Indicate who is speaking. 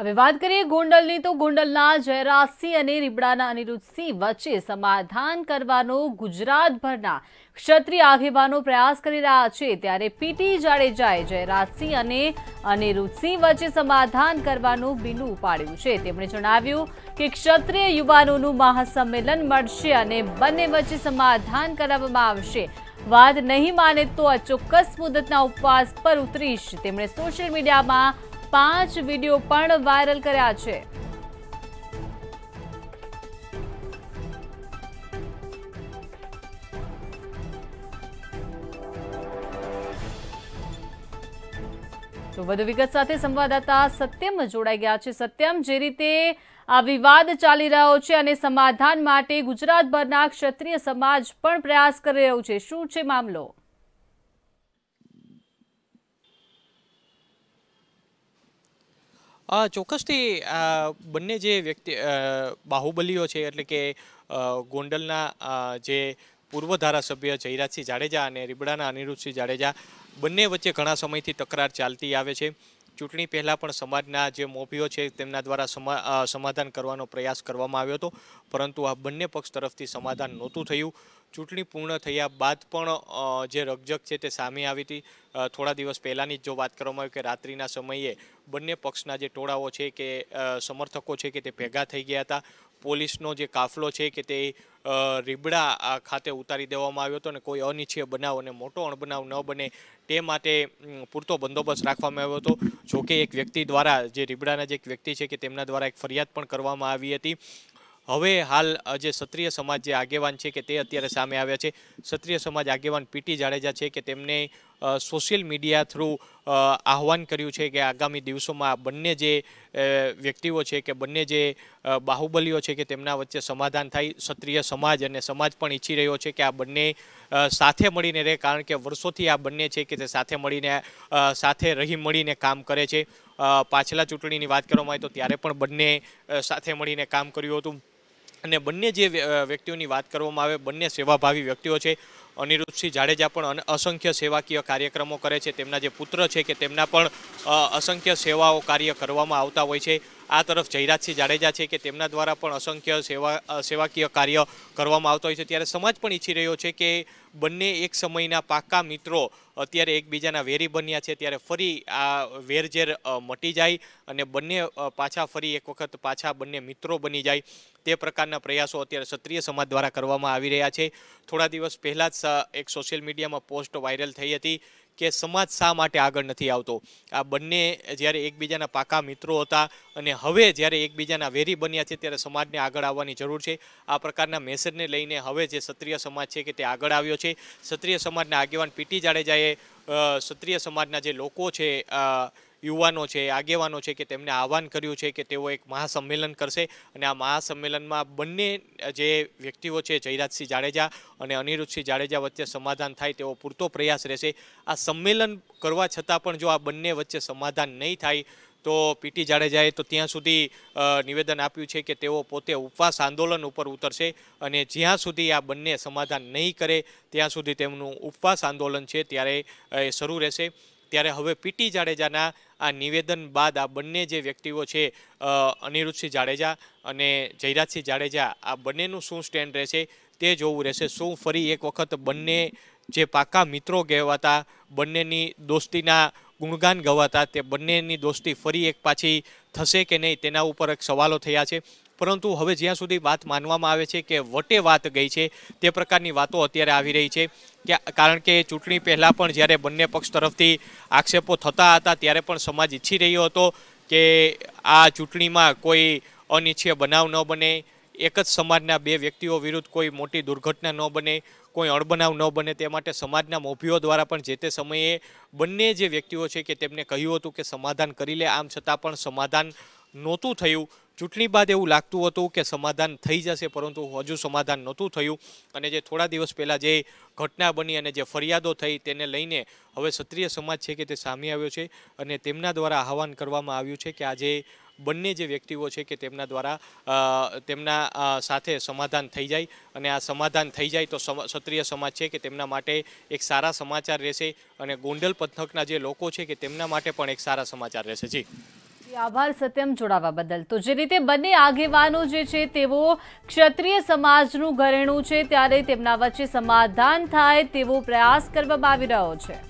Speaker 1: હવે વાત કરીએ ગોંડલની તો ગોંડલના જયરાજસિંહ અને રીબડાના અનિરુદ્ધસિંહ વચ્ચે સમાધાન કરવાનો ગુજરાતભરના ક્ષત્રિય આગેવાનો પ્રયાસ કરી રહ્યા છે ત્યારે પીટી જાડેજાએ જયરાજસિંહ અને અનિરુદ્ધસિંહ વચ્ચે સમાધાન કરવાનું બીનું ઉપાડ્યું છે તેમણે જણાવ્યું કે ક્ષત્રિય યુવાનોનું મહાસંમેલન મળશે અને બંને વચ્ચે સમાધાન કરાવવામાં આવશે વાત નહીં માને તો આ ચોક્કસ મુદતના ઉપવાસ પર ઉતરીશ તેમણે સોશિયલ મીડિયામાં પાંચ વિડીયો પણ વાયરલ કર્યા છે તો વધુ વિગત સાથે સંવાદદાતા સત્યમ જોડાઈ ગયા છે સત્યમ જે રીતે આ વિવાદ ચાલી રહ્યો છે અને સમાધાન માટે ગુજરાતભરના ક્ષત્રિય સમાજ પણ પ્રયાસ કરી રહ્યો છે શું છે મામલો
Speaker 2: ચોક્કસથી બંને જે વ્યક્તિ બાહુબલીઓ છે એટલે કે ગોંડલના જે પૂર્વ ધારાસભ્ય જયરાજસિંહ જાડેજા અને રીબડાના અનિરુદ્ધસિંહ જાડેજા બંને વચ્ચે ઘણા સમયથી તકરાર ચાલતી આવે છે ચૂંટણી પહેલાં પણ સમાજના જે મોભીઓ છે તેમના દ્વારા સમાધાન કરવાનો પ્રયાસ કરવામાં આવ્યો હતો પરંતુ આ બંને પક્ષ તરફથી સમાધાન નહોતું થયું ચૂંટણી પૂર્ણ થયા બાદ પણ જે રકજક છે તે સામે આવી હતી થોડા દિવસ પહેલાંની જો વાત કરવામાં આવી કે રાત્રિના સમયે બંને પક્ષના જે ટોળાઓ છે કે સમર્થકો છે કે તે ભેગા થઈ ગયા હતા પોલીસનો જે કાફલો છે કે તે રીબડા ખાતે ઉતારી દેવામાં આવ્યો હતો અને કોઈ અનિચ્છીય બનાવ અને મોટો અણબનાવ ન બને તે માટે પૂરતો બંદોબસ્ત રાખવામાં આવ્યો હતો જો કે એક વ્યક્તિ દ્વારા જે રીબડાના જે એક વ્યક્તિ છે કે તેમના દ્વારા એક ફરિયાદ પણ કરવામાં આવી હતી હવે હાલ જે ક્ષત્રિય સમાજ જે આગેવાન છે કે તે અત્યારે સામે આવ્યા છે ક્ષત્રિય સમાજ આગેવાન પીટી જાડેજા છે કે તેમને સોશિયલ મીડિયા થ્રુ આહવાન કર્યું છે કે આગામી દિવસોમાં બંને જે વ્યક્તિઓ છે કે બંને જે બાહુબલીઓ છે કે તેમના વચ્ચે સમાધાન થાય ક્ષત્રિય સમાજ અને સમાજ પણ ઈચ્છી રહ્યો છે કે આ બંને સાથે મળીને રહે કારણ કે વર્ષોથી આ બંને છે કે તે સાથે મળીને સાથે રહી મળીને કામ કરે છે પાછલા ચૂંટણીની વાત કરવામાં આવે તો ત્યારે પણ બંને સાથે મળીને કામ કર્યું હતું અને બંને જે વ્યક્તિઓની વાત કરવામાં આવે બંને સેવાભાવી વ્યક્તિઓ છે અનિરુદ્ધસિંહ જાડેજા પણ અસંખ્ય સેવાકીય કાર્યક્રમો કરે છે તેમના જે પુત્ર છે કે તેમના પણ અસંખ્ય સેવાઓ કાર્ય કરવામાં આવતા હોય છે આ તરફ જયરાજસિંહ જાડેજા છે કે તેમના દ્વારા પણ અસંખ્ય સેવા સેવાકીય કાર્ય કરવામાં આવતા હોય છે ત્યારે સમાજ પણ ઈચ્છી રહ્યો છે કે બંને એક સમયના પાકા મિત્રો અત્યારે એકબીજાના વેરી બન્યા છે ત્યારે ફરી આ વેરઝેર મટી જાય અને બંને પાછા ફરી એક વખત પાછા બંને મિત્રો બની જાય તે પ્રકારના પ્રયાસો અત્યારે ક્ષત્રિય સમાજ દ્વારા કરવામાં આવી રહ્યા છે થોડા દિવસ પહેલાં જ એક સોશિયલ મીડિયામાં પોસ્ટ વાયરલ થઈ હતી કે સમાજ શા માટે આગળ નથી આવતો આ બંને જ્યારે એકબીજાના પાકા મિત્રો હતા અને હવે જ્યારે એકબીજાના વેરી બન્યા છે ત્યારે સમાજને આગળ આવવાની જરૂર છે આ પ્રકારના મેસેજને લઈને હવે જે ક્ષત્રિય સમાજ છે કે તે આગળ આવ્યો છે ક્ષત્રિય સમાજના આગેવાન પીટી જાડેજાએ ક્ષત્રિય સમાજના જે લોકો છે યુવાનો છે આગેવાનો છે કે તેમને આહવાન કર્યું છે કે તેઓ એક મહાસંમેલન કરશે અને આ મહાસંમેલનમાં બંને જે વ્યક્તિઓ છે જયરાજસિંહ જાડેજા અને અનિરુદ્ધસિંહ જાડેજા વચ્ચે સમાધાન થાય તેવો પૂરતો પ્રયાસ રહેશે આ સંમેલન કરવા છતાં પણ જો આ બંને વચ્ચે સમાધાન નહીં થાય તો પીટી જાડેજાએ તો ત્યાં સુધી નિવેદન આપ્યું છે કે તેઓ પોતે ઉપવાસ આંદોલન ઉપર ઉતરશે અને જ્યાં સુધી આ બંને સમાધાન નહીં કરે ત્યાં સુધી તેમનું ઉપવાસ આંદોલન છે ત્યારે એ શરૂ રહેશે ત્યારે હવે પીટી જાડેજાના આ નિવેદન બાદ આ બંને જે વ્યક્તિઓ છે અનિરુદ્ધસિંહ જાડેજા અને જયરાજસિંહ જાડેજા આ બંનેનું શું સ્ટેન્ડ રહેશે તે જોવું રહેશે શું ફરી એક વખત બંને જે પાકા મિત્રો કહેવાતા બંનેની દોસ્તીના ગુણગાન ગવાતા તે બંનેની દોસ્તી ફરી એક પાછી થશે કે નહીં તેના ઉપર એક સવાલો થયા છે પરંતુ હવે જ્યાં સુધી વાત માનવામાં આવે છે કે વટે વાત ગઈ છે તે પ્રકારની વાતો અત્યારે આવી રહી છે કે કારણ કે ચૂંટણી પહેલાં પણ જ્યારે બંને પક્ષ તરફથી આક્ષેપો થતા હતા ત્યારે પણ સમાજ ઈચ્છી રહ્યો હતો કે આ ચૂંટણીમાં કોઈ અનિચ્છીય બનાવ ન બને એક જ સમાજના બે વ્યક્તિઓ વિરુદ્ધ કોઈ મોટી દુર્ઘટના ન બને કોઈ અણબનાવ ન બને તે માટે સમાજના મોભીઓ દ્વારા પણ જે તે સમયે બંને જે વ્યક્તિઓ છે કે તેમને કહ્યું હતું કે સમાધાન કરી લે આમ છતાં પણ સમાધાન નહોતું થયું ચૂંટણી બાદ એવું લાગતું હતું કે સમાધાન થઈ જશે પરંતુ હજુ સમાધાન નહોતું થયું અને જે થોડા દિવસ પહેલાં જે ઘટના બની અને જે ફરિયાદો થઈ તેને લઈને હવે ક્ષત્રિય સમાજ છે કે તે સામે આવ્યો છે અને તેમના દ્વારા આહવાન કરવામાં આવ્યું છે કે આજે બંને જે વ્યક્તિઓ છે કે તેમના દ્વારા તેમના સાથે સમાધાન થઈ જાય અને આ સમાધાન થઈ જાય તો ક્ષત્રિય સમાજ છે કે તેમના માટે એક સારા સમાચાર રહેશે અને ગોંડલ પંથકના જે લોકો છે કે તેમના માટે પણ એક સારા સમાચાર રહેશે જી
Speaker 1: આભાર સત્યમ જોડાવા બદલ તો જે રીતે બંને આગેવાનો જે છે તેવો ક્ષત્રિય સમાજનું ઘરેણું છે ત્યારે તેમના વચ્ચે સમાધાન થાય તેવો પ્રયાસ કરવામાં આવી રહ્યો છે